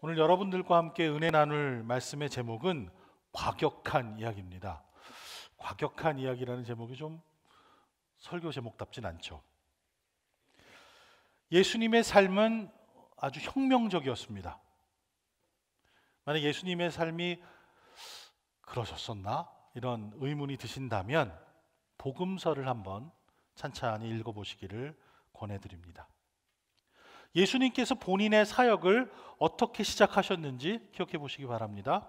오늘 여러분들과 함께 은혜 나눌 말씀의 제목은 과격한 이야기입니다. 과격한 이야기라는 제목이 좀 설교 제목답진 않죠. 예수님의 삶은 아주 혁명적이었습니다. 만약 예수님의 삶이 그러셨었나? 이런 의문이 드신다면 복음서를 한번 찬찬히 읽어보시기를 권해드립니다. 예수님께서 본인의 사역을 어떻게 시작하셨는지 기억해 보시기 바랍니다.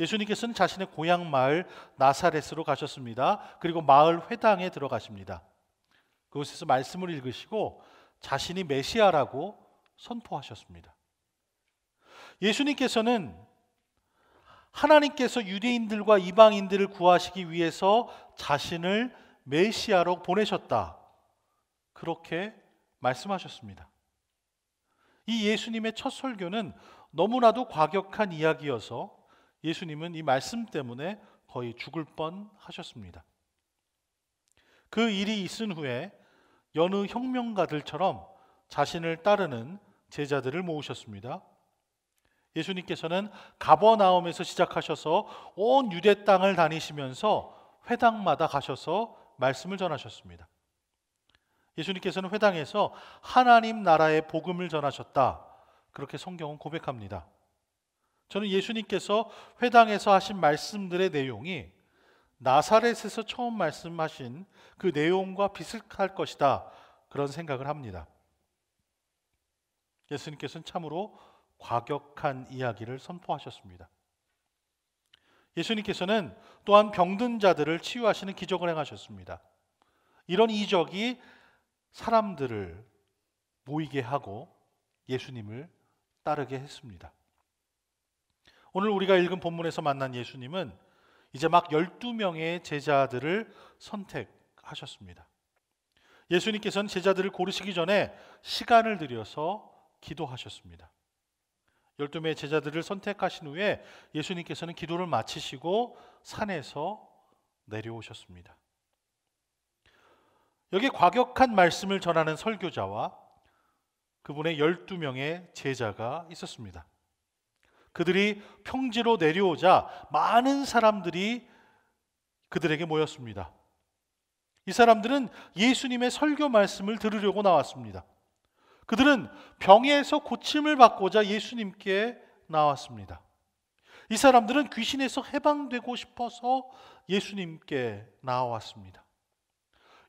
예수님께서는 자신의 고향 마을 나사렛으로 가셨습니다. 그리고 마을 회당에 들어가십니다. 그곳에서 말씀을 읽으시고 자신이 메시아라고 선포하셨습니다. 예수님께서는 하나님께서 유대인들과 이방인들을 구하시기 위해서 자신을 메시아로 보내셨다. 그렇게 말씀하셨습니다. 이 예수님의 첫 설교는 너무나도 과격한 이야기여서 예수님은 이 말씀 때문에 거의 죽을 뻔 하셨습니다. 그 일이 있은 후에 여느 혁명가들처럼 자신을 따르는 제자들을 모으셨습니다. 예수님께서는 가버나움에서 시작하셔서 온 유대 땅을 다니시면서 회당마다 가셔서 말씀을 전하셨습니다. 예수님께서는 회당에서 하나님 나라의 복음을 전하셨다. 그렇게 성경은 고백합니다. 저는 예수님께서 회당에서 하신 말씀들의 내용이 나사렛에서 처음 말씀하신 그 내용과 비슷할 것이다. 그런 생각을 합니다. 예수님께서는 참으로 과격한 이야기를 선포하셨습니다. 예수님께서는 또한 병든 자들을 치유하시는 기적을 행하셨습니다. 이런 이적이 사람들을 모이게 하고 예수님을 따르게 했습니다. 오늘 우리가 읽은 본문에서 만난 예수님은 이제 막 12명의 제자들을 선택하셨습니다. 예수님께서는 제자들을 고르시기 전에 시간을 들여서 기도하셨습니다. 12명의 제자들을 선택하신 후에 예수님께서는 기도를 마치시고 산에서 내려오셨습니다. 여기에 과격한 말씀을 전하는 설교자와 그분의 12명의 제자가 있었습니다. 그들이 평지로 내려오자 많은 사람들이 그들에게 모였습니다. 이 사람들은 예수님의 설교 말씀을 들으려고 나왔습니다. 그들은 병에서 고침을 받고자 예수님께 나왔습니다. 이 사람들은 귀신에서 해방되고 싶어서 예수님께 나왔습니다.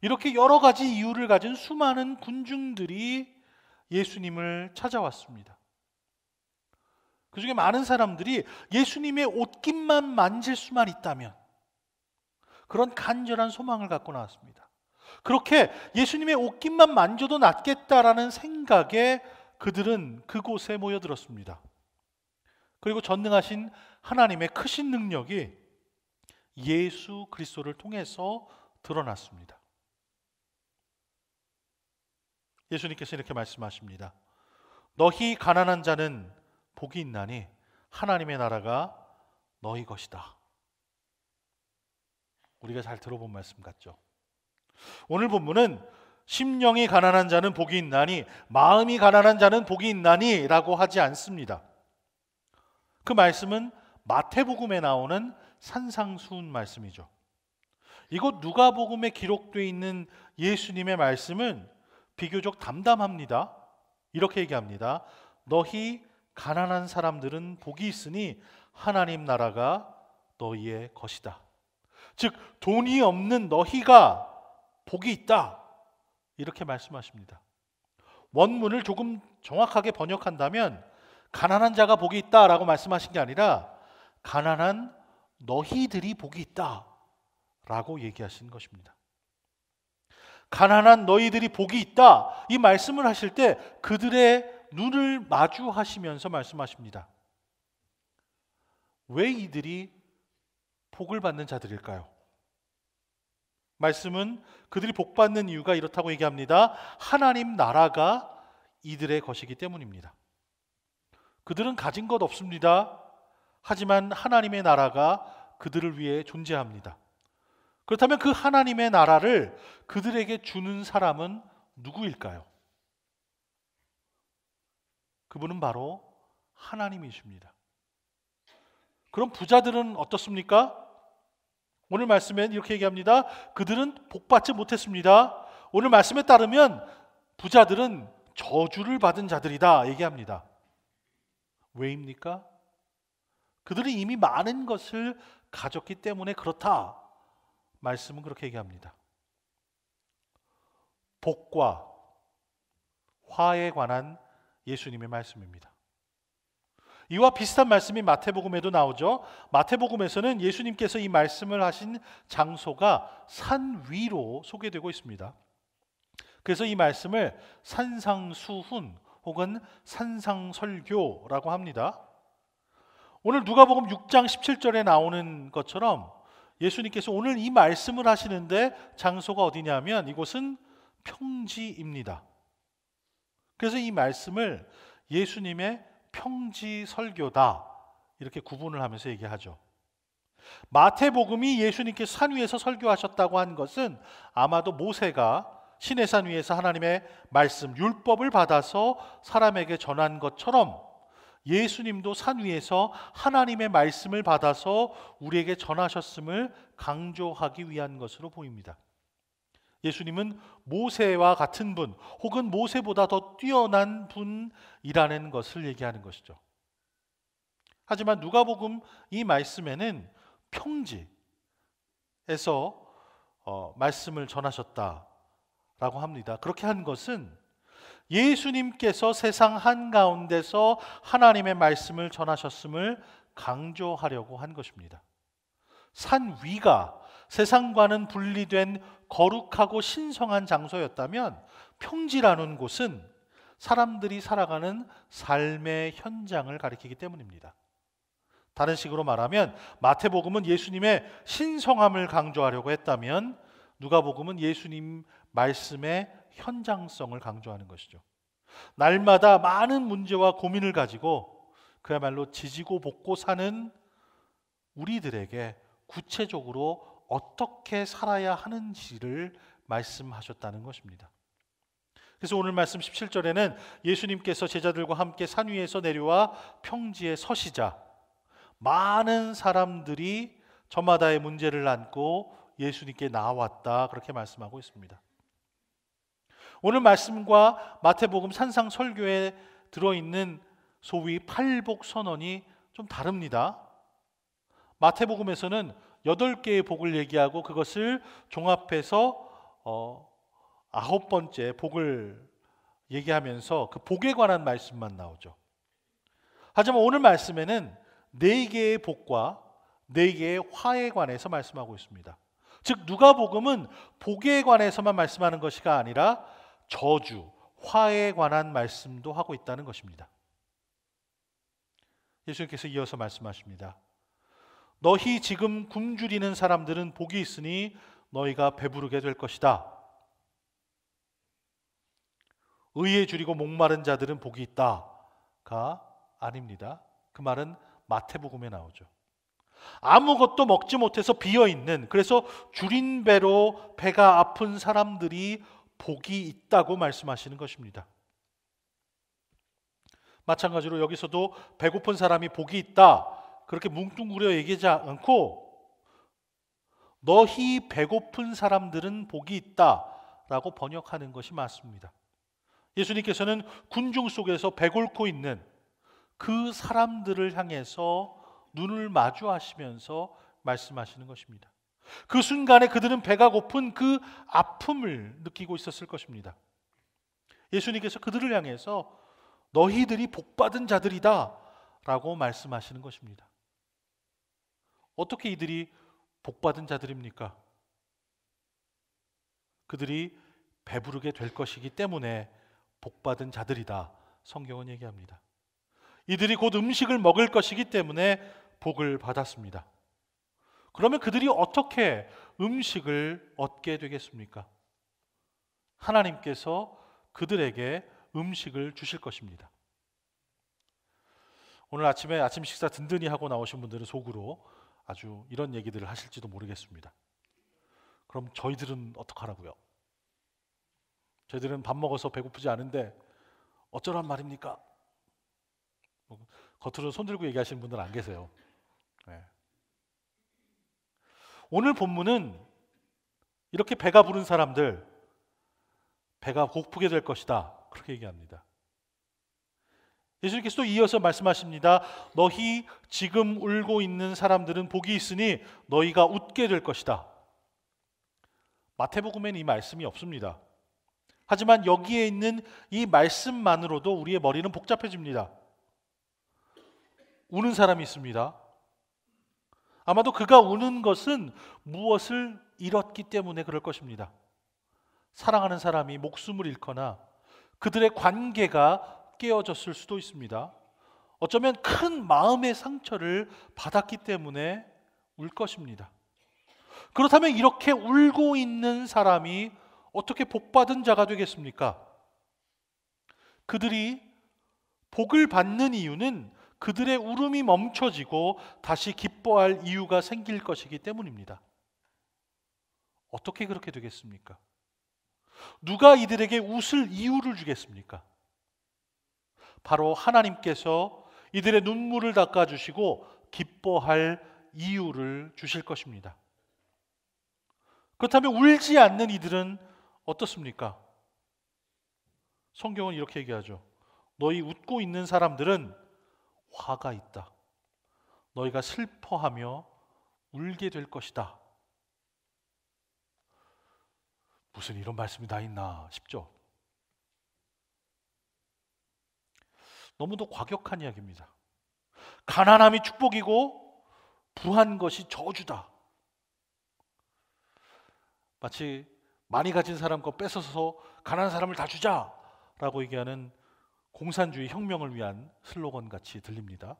이렇게 여러 가지 이유를 가진 수많은 군중들이 예수님을 찾아왔습니다. 그 중에 많은 사람들이 예수님의 옷깃만 만질 수만 있다면 그런 간절한 소망을 갖고 나왔습니다. 그렇게 예수님의 옷깃만 만져도 낫겠다라는 생각에 그들은 그곳에 모여들었습니다. 그리고 전능하신 하나님의 크신 능력이 예수 그리스도를 통해서 드러났습니다. 예수님께서 이렇게 말씀하십니다. 너희 가난한 자는 복이 있나니 하나님의 나라가 너희 것이다. 우리가 잘 들어본 말씀 같죠. 오늘 본문은 심령이 가난한 자는 복이 있나니 마음이 가난한 자는 복이 있나니라고 하지 않습니다. 그 말씀은 마태복음에 나오는 산상수훈 말씀이죠. 이곳 누가복음에 기록되어 있는 예수님의 말씀은 비교적 담담합니다. 이렇게 얘기합니다. 너희 가난한 사람들은 복이 있으니 하나님 나라가 너희의 것이다. 즉 돈이 없는 너희가 복이 있다. 이렇게 말씀하십니다. 원문을 조금 정확하게 번역한다면 가난한 자가 복이 있다라고 말씀하신 게 아니라 가난한 너희들이 복이 있다라고 얘기하신 것입니다. 가난한 너희들이 복이 있다. 이 말씀을 하실 때 그들의 눈을 마주하시면서 말씀하십니다. 왜 이들이 복을 받는 자들일까요? 말씀은 그들이 복 받는 이유가 이렇다고 얘기합니다. 하나님 나라가 이들의 것이기 때문입니다. 그들은 가진 것 없습니다. 하지만 하나님의 나라가 그들을 위해 존재합니다. 그렇다면 그 하나님의 나라를 그들에게 주는 사람은 누구일까요? 그분은 바로 하나님이십니다. 그럼 부자들은 어떻습니까? 오늘 말씀엔 이렇게 얘기합니다. 그들은 복받지 못했습니다. 오늘 말씀에 따르면 부자들은 저주를 받은 자들이다 얘기합니다. 왜입니까? 그들은 이미 많은 것을 가졌기 때문에 그렇다 말씀은 그렇게 얘기합니다. 복과 화에 관한 예수님의 말씀입니다. 이와 비슷한 말씀이 마태복음에도 나오죠. 마태복음에서는 예수님께서 이 말씀을 하신 장소가 산 위로 소개되고 있습니다. 그래서 이 말씀을 산상수훈 혹은 산상설교라고 합니다. 오늘 누가복음 6장 17절에 나오는 것처럼 예수님께서 오늘 이 말씀을 하시는데 장소가 어디냐면 이곳은 평지입니다. 그래서 이 말씀을 예수님의 평지 설교다 이렇게 구분을 하면서 얘기하죠. 마태복음이 예수님께 산 위에서 설교하셨다고 한 것은 아마도 모세가 신의 산 위에서 하나님의 말씀 율법을 받아서 사람에게 전한 것처럼 예수님도 산 위에서 하나님의 말씀을 받아서 우리에게 전하셨음을 강조하기 위한 것으로 보입니다. 예수님은 모세와 같은 분 혹은 모세보다 더 뛰어난 분이라는 것을 얘기하는 것이죠. 하지만 누가복음 이 말씀에는 평지에서 어, 말씀을 전하셨다라고 합니다. 그렇게 한 것은 예수님께서 세상 한가운데서 하나님의 말씀을 전하셨음을 강조하려고 한 것입니다. 산 위가 세상과는 분리된 거룩하고 신성한 장소였다면 평지라는 곳은 사람들이 살아가는 삶의 현장을 가리키기 때문입니다. 다른 식으로 말하면 마태복음은 예수님의 신성함을 강조하려고 했다면 누가복음은 예수님 말씀의 현장성을 강조하는 것이죠. 날마다 많은 문제와 고민을 가지고 그야말로 지지고 볶고 사는 우리들에게 구체적으로 어떻게 살아야 하는지를 말씀하셨다는 것입니다. 그래서 오늘 말씀 17절에는 예수님께서 제자들과 함께 산 위에서 내려와 평지에 서시자 많은 사람들이 저마다의 문제를 안고 예수님께 나왔다 그렇게 말씀하고 있습니다. 오늘 말씀과 마태복음 산상 설교에 들어있는 소위 팔복 선언이 좀 다릅니다. 마태복음에서는 여덟 개의 복을 얘기하고 그것을 종합해서 어, 아홉 번째 복을 얘기하면서 그 복에 관한 말씀만 나오죠. 하지만 오늘 말씀에는 네 개의 복과 네 개의 화에 관해서 말씀하고 있습니다. 즉 누가복음은 복에 관해서만 말씀하는 것이 아니라 저주, 화에 관한 말씀도 하고 있다는 것입니다. 예수님께서 이어서 말씀하십니다. 너희 지금 굶주리는 사람들은 복이 있으니 너희가 배부르게 될 것이다. 의에 줄이고 목마른 자들은 복이 있다가 아닙니다. 그 말은 마태복음에 나오죠. 아무것도 먹지 못해서 비어 있는 그래서 줄인 배로 배가 아픈 사람들이 복이 있다고 말씀하시는 것입니다. 마찬가지로 여기서도 배고픈 사람이 복이 있다. 그렇게 뭉뚱그려 얘기하지 않고 너희 배고픈 사람들은 복이 있다. 라고 번역하는 것이 맞습니다. 예수님께서는 군중 속에서 배골고 있는 그 사람들을 향해서 눈을 마주하시면서 말씀하시는 것입니다. 그 순간에 그들은 배가 고픈 그 아픔을 느끼고 있었을 것입니다. 예수님께서 그들을 향해서 너희들이 복받은 자들이다 라고 말씀하시는 것입니다. 어떻게 이들이 복받은 자들입니까? 그들이 배부르게 될 것이기 때문에 복받은 자들이다. 성경은 얘기합니다. 이들이 곧 음식을 먹을 것이기 때문에 복을 받았습니다. 그러면 그들이 어떻게 음식을 얻게 되겠습니까? 하나님께서 그들에게 음식을 주실 것입니다. 오늘 아침에 아침 식사 든든히 하고 나오신 분들은 속으로 아주 이런 얘기들을 하실지도 모르겠습니다. 그럼 저희들은 어떡하라고요? 저희들은 밥 먹어서 배고프지 않은데 어쩌란 말입니까? 뭐 겉으로 손들고 얘기하시는 분들 안 계세요. 네. 오늘 본문은 이렇게 배가 부른 사람들 배가 고프게 될 것이다. 그렇게 얘기합니다. 예수님께서도 이어서 말씀하십니다. 너희 지금 울고 있는 사람들은 복이 있으니 너희가 웃게 될 것이다. 마태복음엔 이 말씀이 없습니다. 하지만 여기에 있는 이 말씀만으로도 우리의 머리는 복잡해집니다. 우는 사람이 있습니다. 아마도 그가 우는 것은 무엇을 잃었기 때문에 그럴 것입니다. 사랑하는 사람이 목숨을 잃거나 그들의 관계가 깨어졌을 수도 있습니다. 어쩌면 큰 마음의 상처를 받았기 때문에 울 것입니다. 그렇다면 이렇게 울고 있는 사람이 어떻게 복받은 자가 되겠습니까? 그들이 복을 받는 이유는 그들의 울음이 멈춰지고 다시 기뻐할 이유가 생길 것이기 때문입니다. 어떻게 그렇게 되겠습니까? 누가 이들에게 웃을 이유를 주겠습니까? 바로 하나님께서 이들의 눈물을 닦아주시고 기뻐할 이유를 주실 것입니다. 그렇다면 울지 않는 이들은 어떻습니까? 성경은 이렇게 얘기하죠. 너희 웃고 있는 사람들은 화가 있다. 너희가 슬퍼하며 울게 될 것이다. 무슨 이런 말씀이 다 있나 싶죠. 너무도 과격한 이야기입니다. 가난함이 축복이고 부한 것이 저주다. 마치 많이 가진 사람 거 뺏어서 가난한 사람을 다 주자라고 얘기하는 공산주의 혁명을 위한 슬로건 같이 들립니다.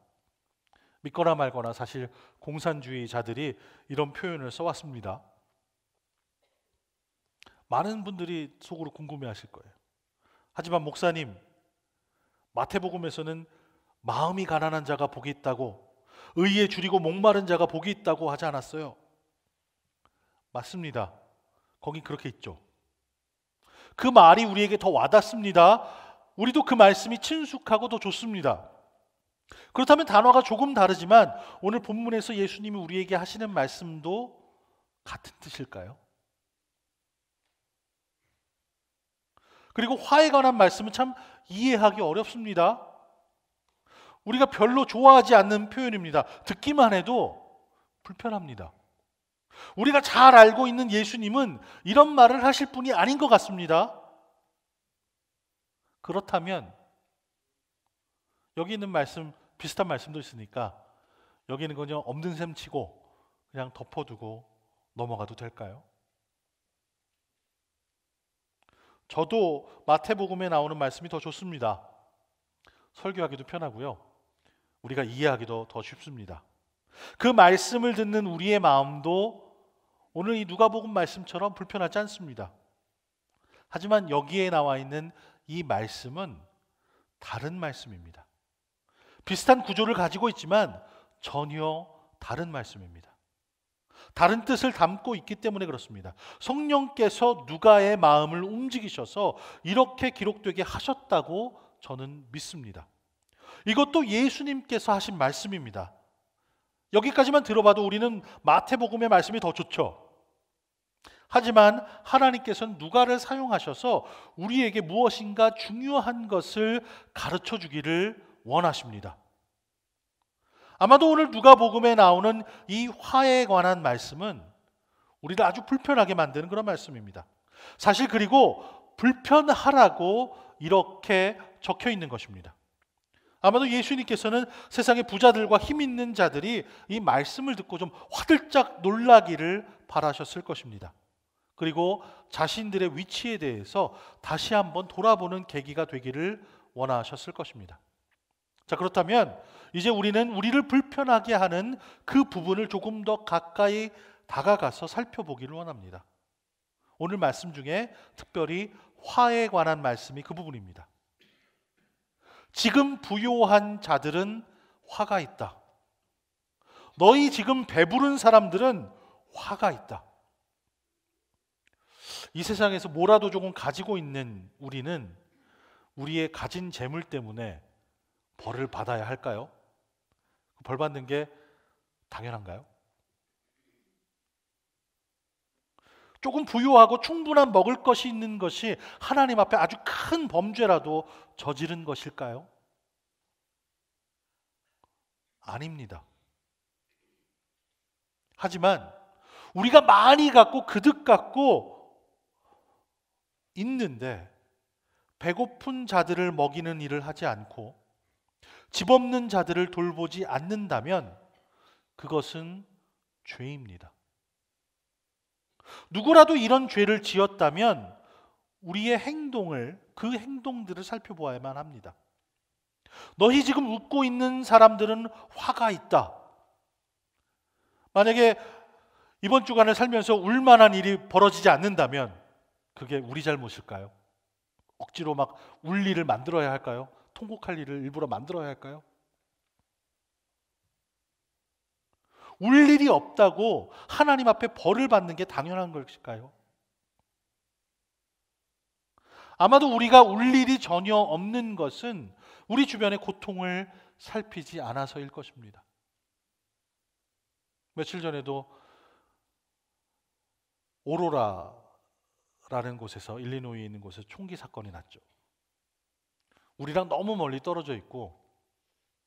믿거나 말거나 사실 공산주의자들이 이런 표현을 써왔습니다. 많은 분들이 속으로 궁금해하실 거예요. 하지만 목사님, 마태복음에서는 마음이 가난한 자가 복이 있다고, 의에 줄이고 목마른 자가 복이 있다고 하지 않았어요. 맞습니다. 거기 그렇게 있죠. 그 말이 우리에게 더 와닿습니다. 우리도 그 말씀이 친숙하고 더 좋습니다. 그렇다면 단어가 조금 다르지만 오늘 본문에서 예수님이 우리에게 하시는 말씀도 같은 뜻일까요? 그리고 화에 관한 말씀은 참 이해하기 어렵습니다. 우리가 별로 좋아하지 않는 표현입니다. 듣기만 해도 불편합니다. 우리가 잘 알고 있는 예수님은 이런 말을 하실 분이 아닌 것 같습니다. 그렇다면 여기 있는 말씀 비슷한 말씀도 있으니까 여기 는 그냥 없는 셈 치고 그냥 덮어두고 넘어가도 될까요? 저도 마태복음에 나오는 말씀이 더 좋습니다. 설교하기도 편하고요. 우리가 이해하기도 더 쉽습니다. 그 말씀을 듣는 우리의 마음도 오늘 이 누가복음 말씀처럼 불편하지 않습니다. 하지만 여기에 나와 있는 이 말씀은 다른 말씀입니다. 비슷한 구조를 가지고 있지만 전혀 다른 말씀입니다. 다른 뜻을 담고 있기 때문에 그렇습니다. 성령께서 누가의 마음을 움직이셔서 이렇게 기록되게 하셨다고 저는 믿습니다. 이것도 예수님께서 하신 말씀입니다. 여기까지만 들어봐도 우리는 마태복음의 말씀이 더 좋죠. 하지만 하나님께서는 누가를 사용하셔서 우리에게 무엇인가 중요한 것을 가르쳐 주기를 원하십니다. 아마도 오늘 누가복음에 나오는 이 화에 관한 말씀은 우리를 아주 불편하게 만드는 그런 말씀입니다. 사실 그리고 불편하라고 이렇게 적혀 있는 것입니다. 아마도 예수님께서는 세상의 부자들과 힘 있는 자들이 이 말씀을 듣고 좀 화들짝 놀라기를 바라셨을 것입니다. 그리고 자신들의 위치에 대해서 다시 한번 돌아보는 계기가 되기를 원하셨을 것입니다. 자, 그렇다면 이제 우리는 우리를 불편하게 하는 그 부분을 조금 더 가까이 다가가서 살펴보기를 원합니다. 오늘 말씀 중에 특별히 화에 관한 말씀이 그 부분입니다. 지금 부요한 자들은 화가 있다. 너희 지금 배부른 사람들은 화가 있다. 이 세상에서 뭐라도 조금 가지고 있는 우리는 우리의 가진 재물 때문에 벌을 받아야 할까요? 벌 받는 게 당연한가요? 조금 부유하고 충분한 먹을 것이 있는 것이 하나님 앞에 아주 큰 범죄라도 저지른 것일까요? 아닙니다. 하지만 우리가 많이 갖고 그득 갖고 있는데 배고픈 자들을 먹이는 일을 하지 않고 집 없는 자들을 돌보지 않는다면 그것은 죄입니다. 누구라도 이런 죄를 지었다면 우리의 행동을 그 행동들을 살펴보아야만 합니다. 너희 지금 웃고 있는 사람들은 화가 있다. 만약에 이번 주간을 살면서 울만한 일이 벌어지지 않는다면 그게 우리 잘못일까요? 억지로 막 울 일을 만들어야 할까요? 통곡할 일을 일부러 만들어야 할까요? 울 일이 없다고 하나님 앞에 벌을 받는 게 당연한 것일까요? 아마도 우리가 울 일이 전혀 없는 것은 우리 주변의 고통을 살피지 않아서일 것입니다. 며칠 전에도 오로라 라는 곳에서 일리노이에 있는 곳에서 총기 사건이 났죠. 우리랑 너무 멀리 떨어져 있고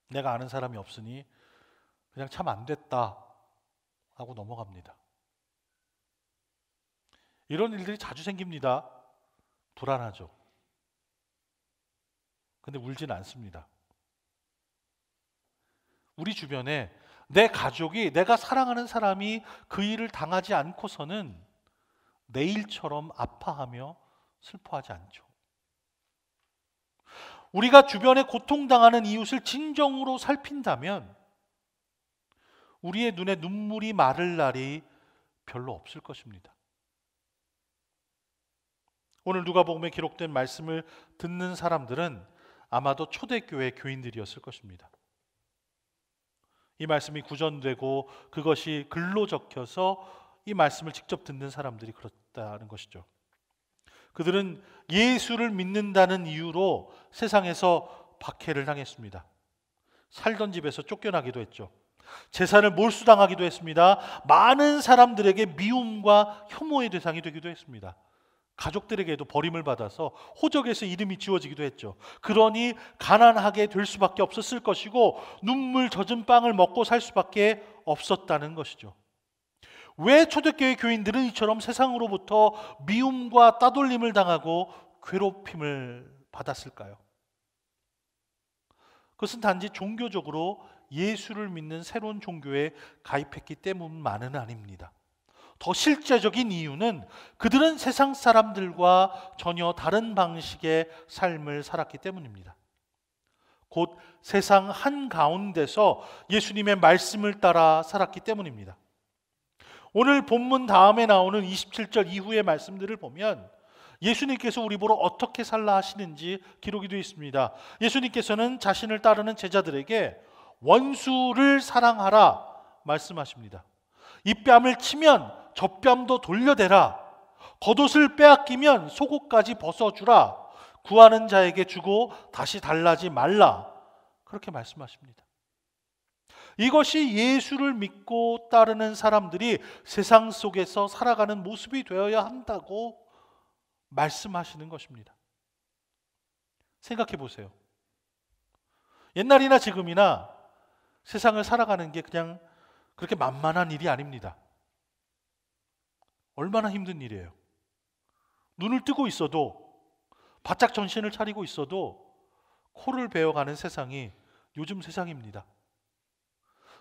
내가 아는 사람이 없으니 그냥 참 안 됐다 하고 넘어갑니다. 이런 일들이 자주 생깁니다. 불안하죠. 근데 울진 않습니다. 우리 주변에 내 가족이 내가 사랑하는 사람이 그 일을 당하지 않고서는 내일처럼 아파하며 슬퍼하지 않죠. 우리가 주변에 고통당하는 이웃을 진정으로 살핀다면 우리의 눈에 눈물이 마를 날이 별로 없을 것입니다. 오늘 누가복음에 기록된 말씀을 듣는 사람들은 아마도 초대교회 교인들이었을 것입니다. 이 말씀이 구전되고 그것이 글로 적혀서 이 말씀을 직접 듣는 사람들이 그렇다는 것이죠. 그들은 예수를 믿는다는 이유로 세상에서 박해를 당했습니다. 살던 집에서 쫓겨나기도 했죠. 재산을 몰수당하기도 했습니다. 많은 사람들에게 미움과 혐오의 대상이 되기도 했습니다. 가족들에게도 버림을 받아서 호적에서 이름이 지워지기도 했죠. 그러니 가난하게 될 수밖에 없었을 것이고 눈물 젖은 빵을 먹고 살 수밖에 없었다는 것이죠. 왜 초대교회 교인들은 이처럼 세상으로부터 미움과 따돌림을 당하고 괴롭힘을 받았을까요? 그것은 단지 종교적으로 예수를 믿는 새로운 종교에 가입했기 때문만은 아닙니다. 더 실제적인 이유는 그들은 세상 사람들과 전혀 다른 방식의 삶을 살았기 때문입니다. 곧 세상 한가운데서 예수님의 말씀을 따라 살았기 때문입니다. 오늘 본문 다음에 나오는 27절 이후의 말씀들을 보면 예수님께서 우리 보러 어떻게 살라 하시는지 기록이 되어 있습니다. 예수님께서는 자신을 따르는 제자들에게 원수를 사랑하라 말씀하십니다. 이 뺨을 치면 저 뺨도 돌려대라. 겉옷을 빼앗기면 속옷까지 벗어주라. 구하는 자에게 주고 다시 달라지 말라. 그렇게 말씀하십니다. 이것이 예수를 믿고 따르는 사람들이 세상 속에서 살아가는 모습이 되어야 한다고 말씀하시는 것입니다. 생각해 보세요. 옛날이나 지금이나 세상을 살아가는 게 그냥 그렇게 만만한 일이 아닙니다. 얼마나 힘든 일이에요. 눈을 뜨고 있어도 바짝 정신을 차리고 있어도 코를 베어가는 세상이 요즘 세상입니다.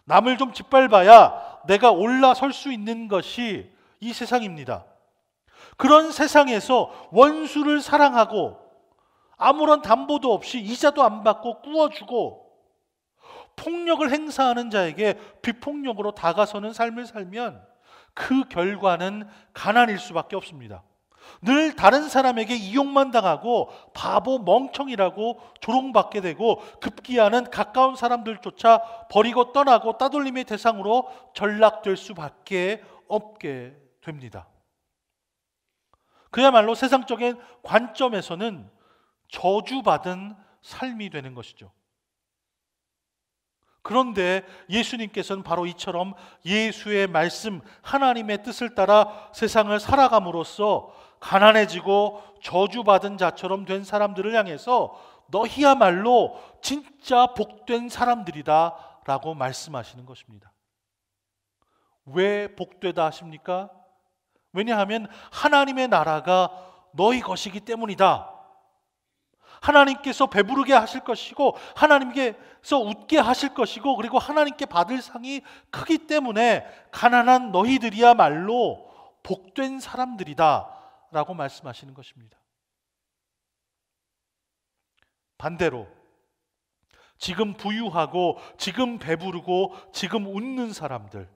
남을 좀 짓밟아야 내가 올라설 수 있는 것이 이 세상입니다. 그런 세상에서 원수를 사랑하고 아무런 담보도 없이 이자도 안 받고 꾸어주고 폭력을 행사하는 자에게 비폭력으로 다가서는 삶을 살면 그 결과는 가난일 수밖에 없습니다. 늘 다른 사람에게 이용만 당하고 바보 멍청이라고 조롱받게 되고 급기야는 가까운 사람들조차 버리고 떠나고 따돌림의 대상으로 전락될 수밖에 없게 됩니다. 그야말로 세상적인 관점에서는 저주받은 삶이 되는 것이죠. 그런데 예수님께서는 바로 이처럼 예수의 말씀, 하나님의 뜻을 따라 세상을 살아감으로써 가난해지고 저주받은 자처럼 된 사람들을 향해서 너희야말로 진짜 복된 사람들이다 라고 말씀하시는 것입니다. 왜 복되다 하십니까? 왜냐하면 하나님의 나라가 너희 것이기 때문이다. 하나님께서 배부르게 하실 것이고 하나님께서 웃게 하실 것이고 그리고 하나님께 받을 상이 크기 때문에 가난한 너희들이야말로 복된 사람들이다라고 말씀하시는 것입니다. 반대로 지금 부유하고 지금 배부르고 지금 웃는 사람들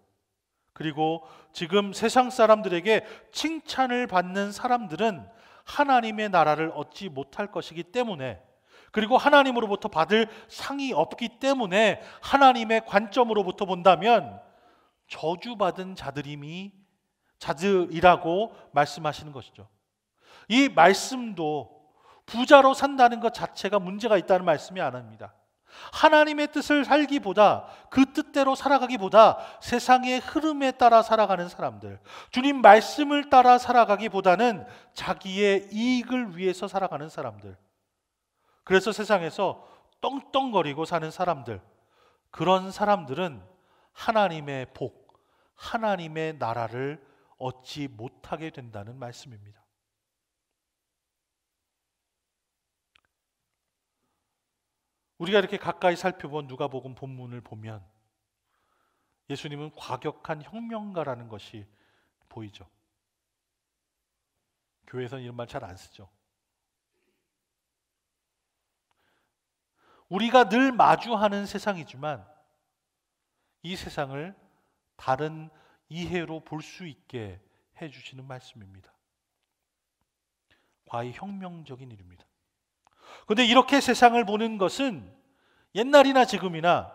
그리고 지금 세상 사람들에게 칭찬을 받는 사람들은 하나님의 나라를 얻지 못할 것이기 때문에 그리고 하나님으로부터 받을 상이 없기 때문에 하나님의 관점으로부터 본다면 저주받은 자들임이 자들이라고 말씀하시는 것이죠. 이 말씀도 부자로 산다는 것 자체가 문제가 있다는 말씀이 아닙니다. 하나님의 뜻을 살기보다 그 뜻대로 살아가기보다 세상의 흐름에 따라 살아가는 사람들, 주님 말씀을 따라 살아가기보다는 자기의 이익을 위해서 살아가는 사람들. 그래서 세상에서 떵떵거리고 사는 사람들. 그런 사람들은 하나님의 복, 하나님의 나라를 얻지 못하게 된다는 말씀입니다. 우리가 이렇게 가까이 살펴본 누가복음 본문을 보면 예수님은 과격한 혁명가라는 것이 보이죠. 교회에서는 이런 말 잘 안 쓰죠. 우리가 늘 마주하는 세상이지만 이 세상을 다른 이해로 볼 수 있게 해주시는 말씀입니다. 과히 혁명적인 일입니다. 근데 이렇게 세상을 보는 것은 옛날이나 지금이나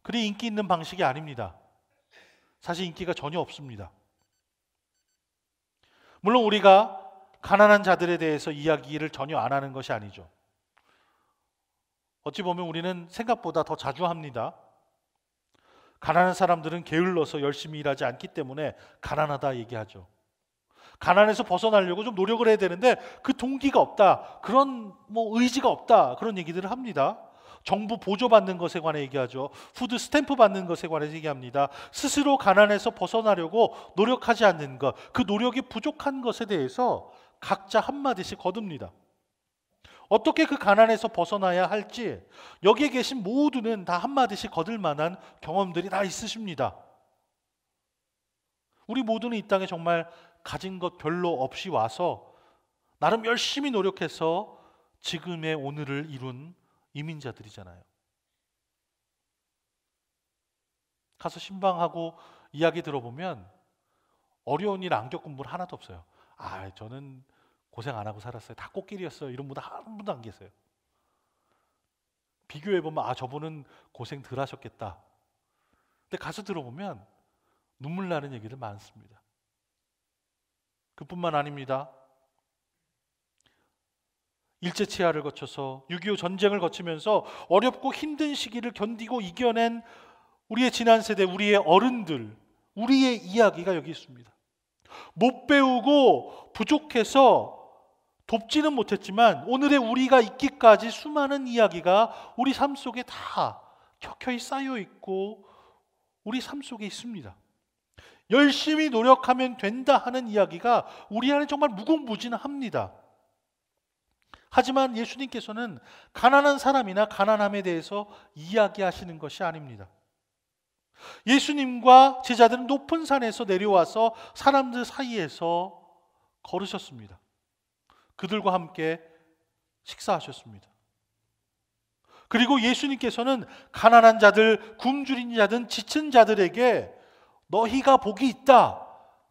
그리 인기 있는 방식이 아닙니다. 사실 인기가 전혀 없습니다. 물론 우리가 가난한 자들에 대해서 이야기를 전혀 안 하는 것이 아니죠. 어찌 보면 우리는 생각보다 더 자주 합니다. 가난한 사람들은 게을러서 열심히 일하지 않기 때문에 가난하다 얘기하죠. 가난에서 벗어나려고 좀 노력을 해야 되는데 그 동기가 없다. 그런 뭐 의지가 없다. 그런 얘기들을 합니다. 정부 보조받는 것에 관해 얘기하죠. 푸드 스탬프 받는 것에 관해 얘기합니다. 스스로 가난에서 벗어나려고 노력하지 않는 것, 그 노력이 부족한 것에 대해서 각자 한마디씩 거둡니다. 어떻게 그 가난에서 벗어나야 할지 여기에 계신 모두는 다 한마디씩 거둘 만한 경험들이 다 있으십니다. 우리 모두는 이 땅에 정말 가진 것 별로 없이 와서 나름 열심히 노력해서 지금의 오늘을 이룬 이민자들이잖아요. 가서 신방하고 이야기 들어보면 어려운 일 안 겪은 분 하나도 없어요. 아, 저는 고생 안 하고 살았어요. 다 꽃길이었어요. 이런 분한 분도 안 계세요. 비교해 보면 아, 저분은 고생 덜 하셨겠다. 근데 가서 들어보면 눈물 나는 얘기를 많습니다. 그뿐만 아닙니다. 일제치하를 거쳐서 6.25 전쟁을 거치면서 어렵고 힘든 시기를 견디고 이겨낸 우리의 지난 세대, 우리의 어른들, 우리의 이야기가 여기 있습니다. 못 배우고 부족해서 돕지는 못했지만 오늘의 우리가 있기까지 수많은 이야기가 우리 삶 속에 다 켜켜이 쌓여 있고 우리 삶 속에 있습니다. 열심히 노력하면 된다 하는 이야기가 우리 안에 정말 무궁무진합니다. 하지만 예수님께서는 가난한 사람이나 가난함에 대해서 이야기하시는 것이 아닙니다. 예수님과 제자들은 높은 산에서 내려와서 사람들 사이에서 걸으셨습니다. 그들과 함께 식사하셨습니다. 그리고 예수님께서는 가난한 자들, 굶주린 자든 지친 자들에게 너희가 복이 있다.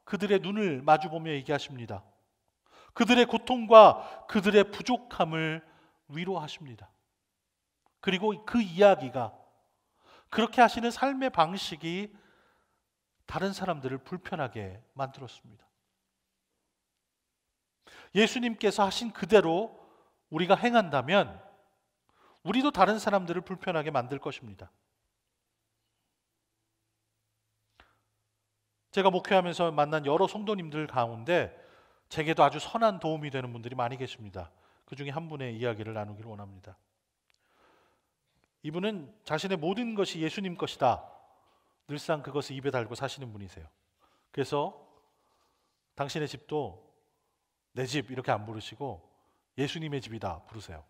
그들의 눈을 마주보며 얘기하십니다. 그들의 고통과 그들의 부족함을 위로하십니다. 그리고 그 이야기가 그렇게 하시는 삶의 방식이 다른 사람들을 불편하게 만들었습니다. 예수님께서 하신 그대로 우리가 행한다면 우리도 다른 사람들을 불편하게 만들 것입니다. 제가 목회하면서 만난 여러 성도님들 가운데 제게도 아주 선한 도움이 되는 분들이 많이 계십니다. 그 중에 한 분의 이야기를 나누기를 원합니다. 이분은 자신의 모든 것이 예수님 것이다. 늘상 그것을 입에 달고 사시는 분이세요. 그래서 당신의 집도 내 집 이렇게 안 부르시고 예수님의 집이다 부르세요.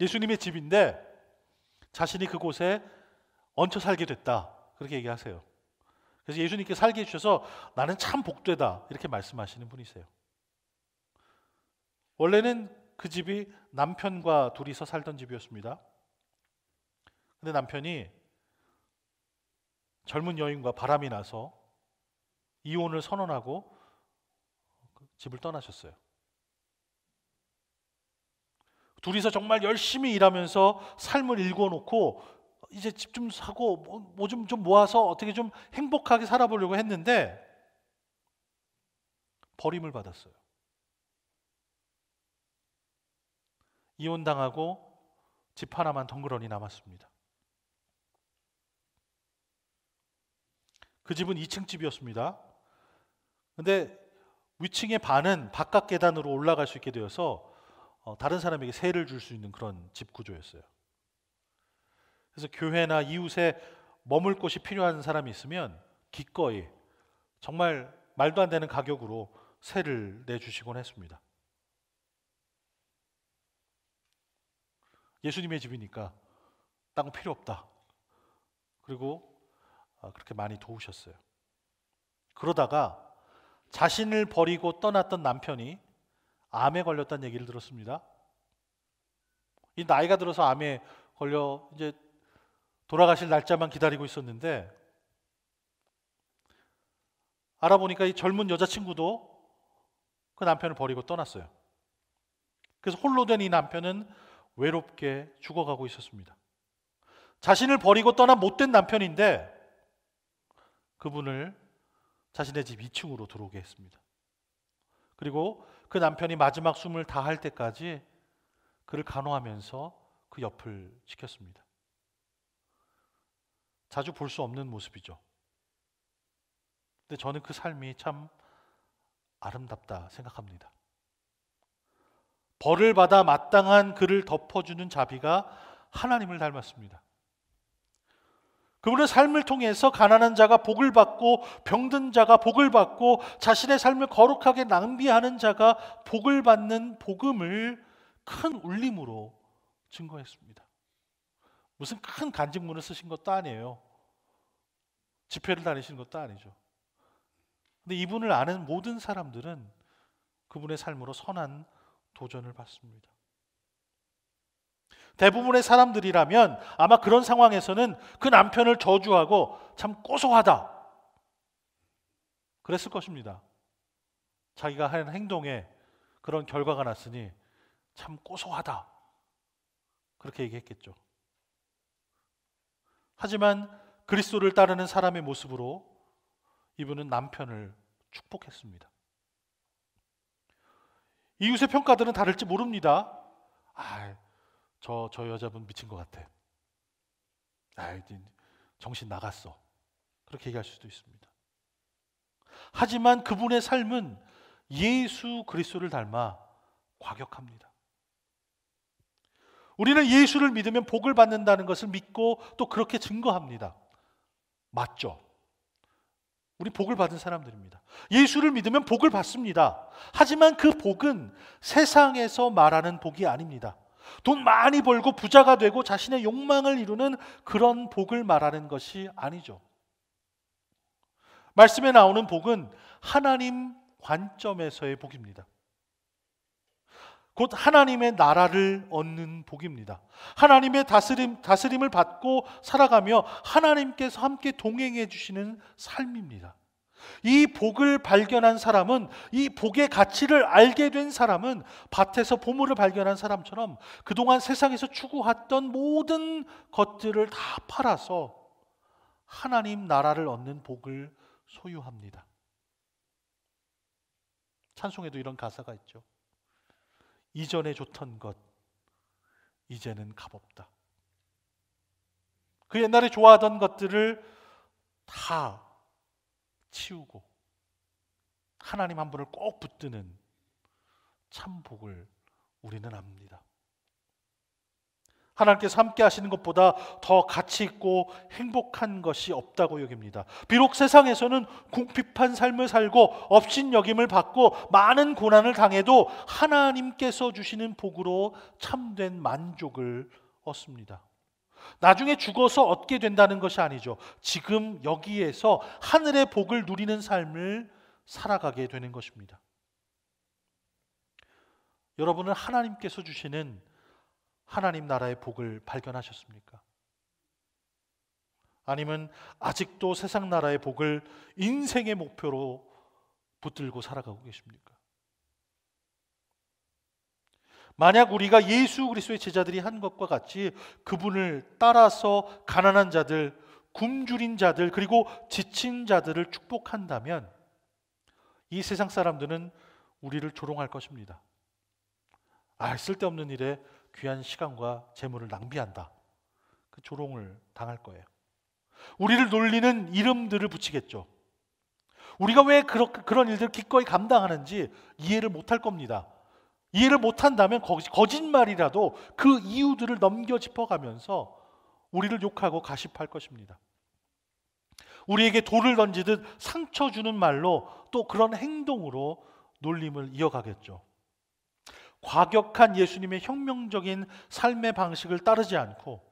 예수님의 집인데 자신이 그곳에 얹혀 살게 됐다. 그렇게 얘기하세요. 그래서 예수님께 살게 해주셔서 나는 참 복되다 이렇게 말씀하시는 분이세요. 원래는 그 집이 남편과 둘이서 살던 집이었습니다. 근데 남편이 젊은 여인과 바람이 나서 이혼을 선언하고 집을 떠나셨어요. 둘이서 정말 열심히 일하면서 삶을 일궈놓고 이제 집 좀 사고 뭐 좀좀 뭐 좀 모아서 어떻게 좀 행복하게 살아보려고 했는데 버림을 받았어요. 이혼당하고 집 하나만 덩그러니 남았습니다. 그 집은 2층 집이었습니다. 근데 위층의 반은 바깥 계단으로 올라갈 수 있게 되어서 어, 다른 사람에게 세를 줄 수 있는 그런 집 구조였어요. 그래서 교회나 이웃에 머물 곳이 필요한 사람이 있으면 기꺼이 정말 말도 안 되는 가격으로 세를 내주시곤 했습니다. 예수님의 집이니까 땅 필요 없다. 그리고 아, 그렇게 많이 도우셨어요. 그러다가 자신을 버리고 떠났던 남편이 암에 걸렸다는 얘기를 들었습니다. 이 나이가 들어서 암에 걸려 이제 돌아가실 날짜만 기다리고 있었는데 알아보니까 이 젊은 여자친구도 그 남편을 버리고 떠났어요. 그래서 홀로 된 이 남편은 외롭게 죽어가고 있었습니다. 자신을 버리고 떠난 못된 남편인데 그분을 자신의 집 2층으로 들어오게 했습니다. 그리고 그 남편이 마지막 숨을 다할 때까지 그를 간호하면서 그 옆을 지켰습니다. 자주 볼 수 없는 모습이죠. 근데 저는 그 삶이 참 아름답다 생각합니다. 벌을 받아 마땅한 그를 덮어주는 자비가 하나님을 닮았습니다. 그분의 삶을 통해서 가난한 자가 복을 받고 병든 자가 복을 받고 자신의 삶을 거룩하게 낭비하는 자가 복을 받는 복음을 큰 울림으로 증거했습니다. 무슨 큰 간직문을 쓰신 것도 아니에요. 집회를 다니시는 것도 아니죠. 근데 이분을 아는 모든 사람들은 그분의 삶으로 선한 도전을 받습니다. 대부분의 사람들이라면 아마 그런 상황에서는 그 남편을 저주하고 참 고소하다. 그랬을 것입니다. 자기가 한 행동에 그런 결과가 났으니 참 고소하다. 그렇게 얘기했겠죠. 하지만 그리스도를 따르는 사람의 모습으로 이분은 남편을 축복했습니다. 이웃의 평가들은 다를지 모릅니다. 아, 저, 저 여자분 미친 것 같아. 아, 정신 나갔어. 그렇게 얘기할 수도 있습니다. 하지만 그분의 삶은 예수 그리스도를 닮아 과격합니다. 우리는 예수를 믿으면 복을 받는다는 것을 믿고 또 그렇게 증거합니다. 맞죠? 우리 복을 받은 사람들입니다. 예수를 믿으면 복을 받습니다. 하지만 그 복은 세상에서 말하는 복이 아닙니다. 돈 많이 벌고 부자가 되고 자신의 욕망을 이루는 그런 복을 말하는 것이 아니죠. 말씀에 나오는 복은 하나님 관점에서의 복입니다. 곧 하나님의 나라를 얻는 복입니다. 하나님의 다스림, 다스림을 받고 살아가며 하나님께서 함께 동행해 주시는 삶입니다. 이 복을 발견한 사람은 이 복의 가치를 알게 된 사람은 밭에서 보물을 발견한 사람처럼 그동안 세상에서 추구했던 모든 것들을 다 팔아서 하나님 나라를 얻는 복을 소유합니다. 찬송에도 이런 가사가 있죠. 이전에 좋던 것 이제는 값없다. 그 옛날에 좋아하던 것들을 다 치우고 하나님 한 분을 꼭 붙드는 참 복을 우리는 압니다. 하나님께서 함께 하시는 것보다 더 가치 있고 행복한 것이 없다고 여깁니다. 비록 세상에서는 궁핍한 삶을 살고 업신 여김을 받고 많은 고난을 당해도 하나님께서 주시는 복으로 참된 만족을 얻습니다. 나중에 죽어서 얻게 된다는 것이 아니죠. 지금 여기에서 하늘의 복을 누리는 삶을 살아가게 되는 것입니다. 여러분은 하나님께서 주시는 하나님 나라의 복을 발견하셨습니까? 아니면 아직도 세상 나라의 복을 인생의 목표로 붙들고 살아가고 계십니까? 만약 우리가 예수 그리스도의 제자들이 한 것과 같이 그분을 따라서 가난한 자들, 굶주린 자들, 그리고 지친 자들을 축복한다면 이 세상 사람들은 우리를 조롱할 것입니다. 아, 쓸데없는 일에 귀한 시간과 재물을 낭비한다. 그 조롱을 당할 거예요. 우리를 놀리는 이름들을 붙이겠죠. 우리가 왜 그렇, 그런 일들을 기꺼이 감당하는지 이해를 못할 겁니다. 이해를 못한다면 거짓말이라도 그 이유들을 넘겨 짚어가면서 우리를 욕하고 가십할 것입니다. 우리에게 돌을 던지듯 상처 주는 말로 또 그런 행동으로 놀림을 이어가겠죠. 과격한 예수님의 혁명적인 삶의 방식을 따르지 않고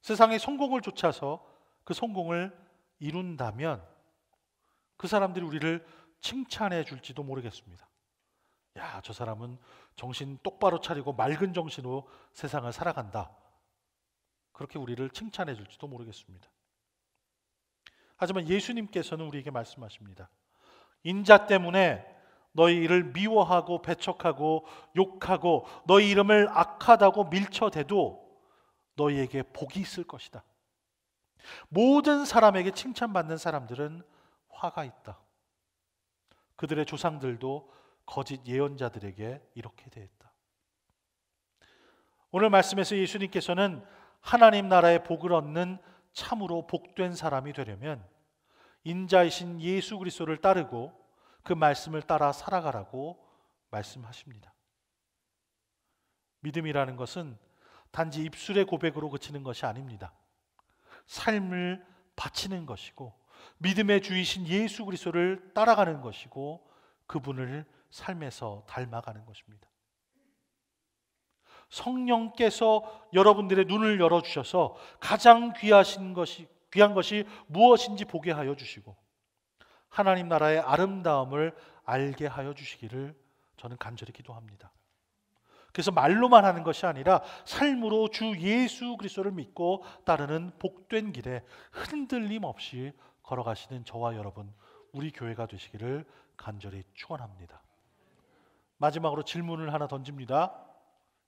세상의 성공을 쫓아서 그 성공을 이룬다면 그 사람들이 우리를 칭찬해 줄지도 모르겠습니다. 야, 저 사람은 정신 똑바로 차리고 맑은 정신으로 세상을 살아간다. 그렇게 우리를 칭찬해 줄지도 모르겠습니다. 하지만 예수님께서는 우리에게 말씀하십니다. 인자 때문에 너희 이를 미워하고 배척하고 욕하고 너희 이름을 악하다고 밀쳐대도 너희에게 복이 있을 것이다. 모든 사람에게 칭찬받는 사람들은 화가 있다. 그들의 조상들도 거짓 예언자들에게 이렇게 대했다. 오늘 말씀에서 예수님께서는 하나님 나라의 복을 얻는 참으로 복된 사람이 되려면 인자이신 예수 그리스도를 따르고 그 말씀을 따라 살아가라고 말씀하십니다. 믿음이라는 것은 단지 입술의 고백으로 그치는 것이 아닙니다. 삶을 바치는 것이고 믿음의 주이신 예수 그리스도를 따라가는 것이고 그분을 삶에서 닮아가는 것입니다. 성령께서 여러분들의 눈을 열어 주셔서 가장 귀하신 것이 귀한 것이 무엇인지 보게 하여 주시고 하나님 나라의 아름다움을 알게 하여 주시기를 저는 간절히 기도합니다. 그래서 말로만 하는 것이 아니라 삶으로 주 예수 그리스도를 믿고 따르는 복된 길에 흔들림 없이 걸어가시는 저와 여러분 우리 교회가 되시기를 간절히 축원합니다. 마지막으로 질문을 하나 던집니다.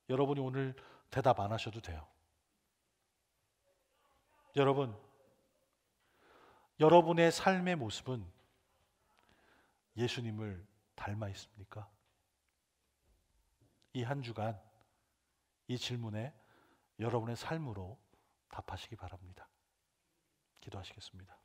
여러분이 오늘 대답 안 하셔도 돼요. 여러분 여러분의 삶의 모습은 예수님을 닮아 있습니까? 이 한 주간 이 질문에 여러분의 삶으로 답하시기 바랍니다. 기도하시겠습니다.